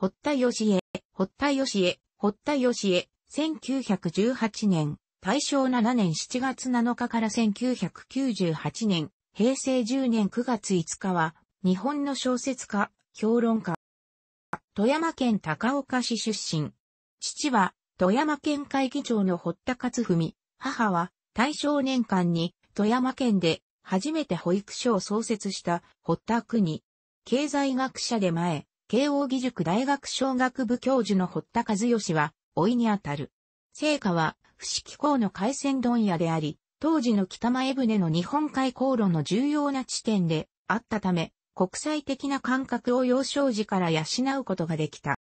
堀田義江、堀田義江、堀田義江、1918年、大正7年7月7日から1998年、平成10年9月5日は、日本の小説家、評論家。富山県高岡市出身。父は、富山県会議長の堀田勝文。母は、大正年間に、富山県で、初めて保育所を創設した、堀田国。経済学者で前、慶応義塾大学商学部教授の堀田和義は、老いにあたる。聖火は、不死気候の海鮮問屋であり、当時の北前船の日本海航路の重要な地点であったため、国際的な感覚を幼少時から養うことができた。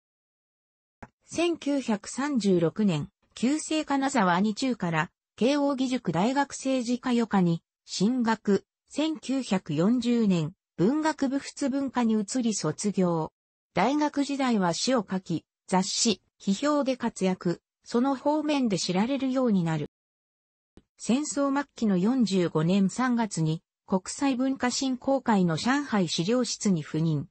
1936年、旧制金沢二中から、慶応義塾大学政治科予科に、進学、1940年、文学部仏文化に移り卒業。大学時代は詩を書き、雑誌、批評で活躍、その方面で知られるようになる。戦争末期の45年3月に国際文化振興会の上海資料室に赴任。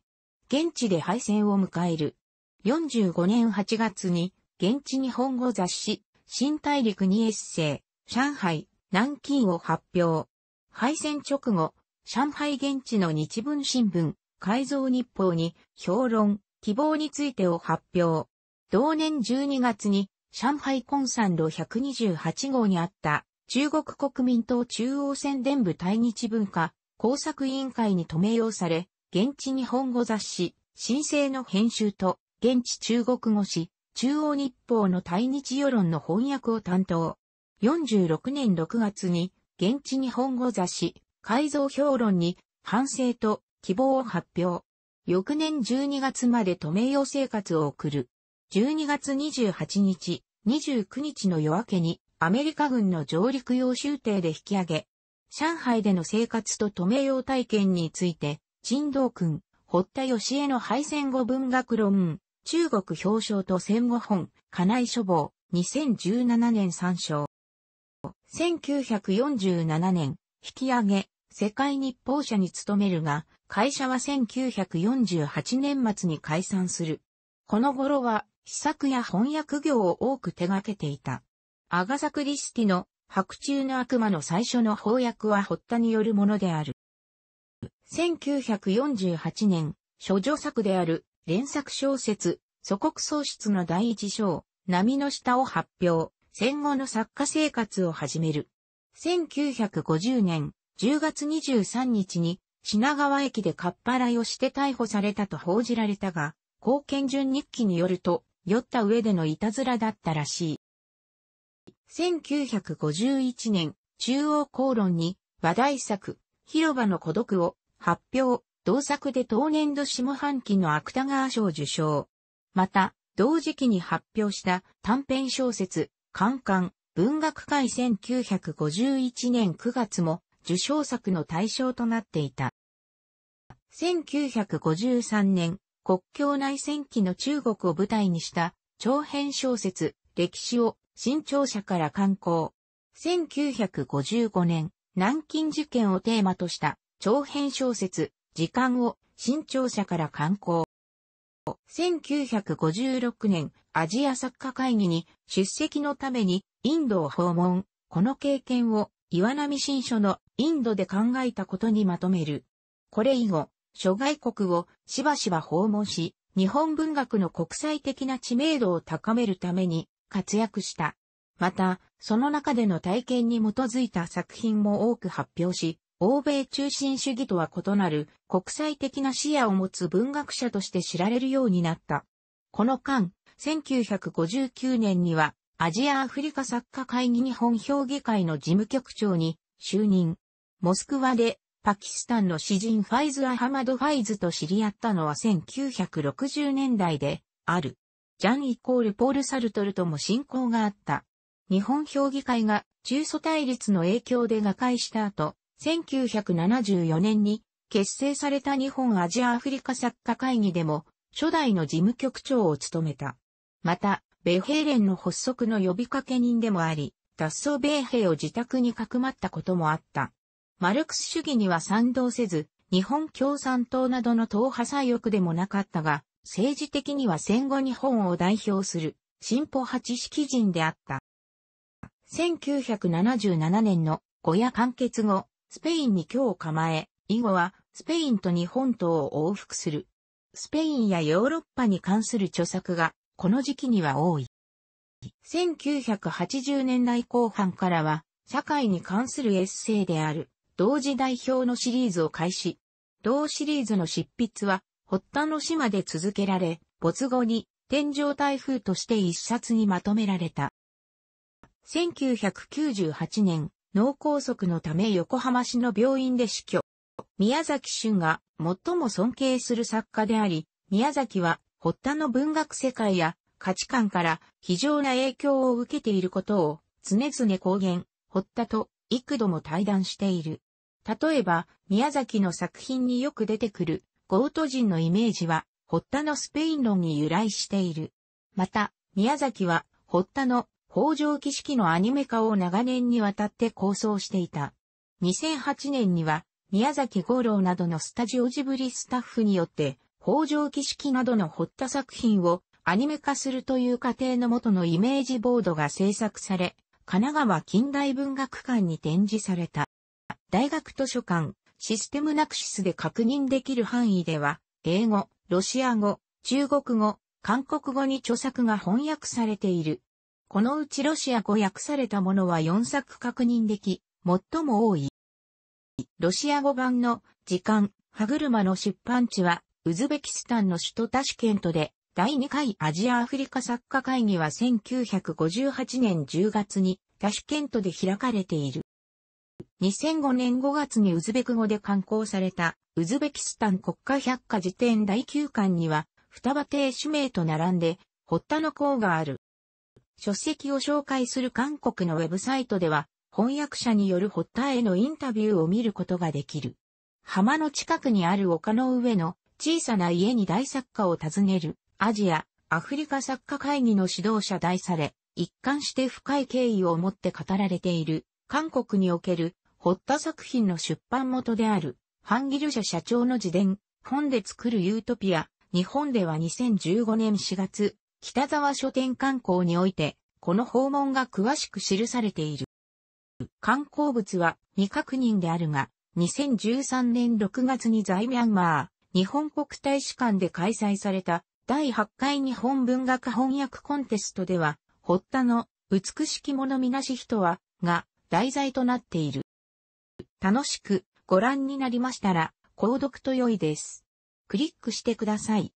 現地で敗戦を迎える。45年8月に現地日本語雑誌、新大陸にエッセイ、上海、南京を発表。敗戦直後、上海現地の日文新聞、改造日報に評論、希望についてを発表。同年12月に上海コンサンロ128号にあった中国国民党中央宣伝部対日文化工作委員会に止め用され、現地日本語雑誌、新生の編集と現地中国語誌、中央日報の対日世論の翻訳を担当。46年6月に現地日本語雑誌、改造評論に反省と希望を発表。翌年12月まで止めう生活を送る。12月28日、29日の夜明けにアメリカ軍の上陸用終艇で引き上げ、上海での生活と止めう体験について、陳道君、堀田義江の敗戦後文学論、中国表彰と戦後本、家内書房、2017年参照。1947年、引き上げ、世界日報社に勤めるが、会社は1948年末に解散する。この頃は、試作や翻訳業を多く手掛けていた。アガサ・クリスティの白昼の悪魔の最初の翻訳はッ田によるものである。1948年、諸女作である連作小説、祖国喪失の第一章、波の下を発表、戦後の作家生活を始める。1950年10月23日に品川駅でかっぱらいをして逮捕されたと報じられたが、貢献順日記によると、酔った上でのいたずらだったらしい。1951年、中央公論に、話題作、広場の孤独を発表、同作で当年度下半期の芥川賞受賞。また、同時期に発表した短編小説、カンカン、文学界1951年9月も受賞作の対象となっていた。1953年、国境内戦期の中国を舞台にした長編小説、歴史を新潮社から刊行。1955年、南京事件をテーマとした長編小説、時間を新潮社から刊行。1956年、アジア作家会議に出席のためにインドを訪問。この経験を岩波新書のインドで考えたことにまとめる。これ以後、諸外国をしばしば訪問し、日本文学の国際的な知名度を高めるために活躍した。また、その中での体験に基づいた作品も多く発表し、欧米中心主義とは異なる国際的な視野を持つ文学者として知られるようになった。この間、1959年にはアジアアフリカ作家会議日本評議会の事務局長に就任。モスクワでパキスタンの詩人ファイズ・アハマド・ファイズと知り合ったのは1960年代である。ジャンイコールポール・サルトルとも親交があった。日本評議会が中蘇対立の影響で瓦解した後、1974年に結成された日本アジアアフリカ作家会議でも初代の事務局長を務めた。また、米兵連の発足の呼びかけ人でもあり、脱走米兵を自宅にかくまったこともあった。マルクス主義には賛同せず、日本共産党などの党派左翼でもなかったが、政治的には戦後日本を代表する進歩派知識人であった。1977年の小夜完結後、スペインに今日構え、以後はスペインと日本党を往復する。スペインやヨーロッパに関する著作がこの時期には多い。1980年代後半からは社会に関するエッセイである同時代表のシリーズを開始。同シリーズの執筆は、堀田の島で続けられ、没後に天井台風として一冊にまとめられた。1998年、脳梗塞のため横浜市の病院で死去。宮崎俊が最も尊敬する作家であり、宮崎は、堀田の文学世界や価値観から非常な影響を受けていることを常々公言、堀田と幾度も対談している。例えば、宮崎の作品によく出てくる、ゴート人のイメージは、ホッタのスペイン論に由来している。また、宮崎は、ホッタの北条儀式のアニメ化を長年にわたって構想していた。2008年には、宮崎五郎などのスタジオジブリスタッフによって、北条儀式などのホッタ作品をアニメ化するという過程のもとのイメージボードが制作され、神奈川近代文学館に展示された。大学図書館、システムナクシスで確認できる範囲では、英語、ロシア語、中国語、韓国語に著作が翻訳されている。このうちロシア語訳されたものは4作確認でき、最も多い。ロシア語版の時間、歯車の出版地は、ウズベキスタンの首都タシケントで、第2回アジアアフリカ作家会議は1958年10月にタシケントで開かれている。2005年5月にウズベク語で刊行された、ウズベキスタン国家百科辞典第9巻には、双葉亭氏名と並んで、堀田の項がある。書籍を紹介する韓国のウェブサイトでは、翻訳者による堀田へのインタビューを見ることができる。浜の近くにある丘の上の小さな家に大作家を訪ねるアジア、アフリカ作家会議の指導者大され、一貫して深い敬意を持って語られている韓国における、堀田作品の出版元である、ハンギル社社長の自伝、本で作るユートピア、日本では2015年4月、北沢書店観光において、この訪問が詳しく記されている。観光物は未確認であるが、2013年6月に在ミャンマー、日本国大使館で開催された第8回日本文学翻訳コンテストでは、堀田の美しきものみなし人は、が題材となっている。楽しくご覧になりましたら、購読と良いです。クリックしてください。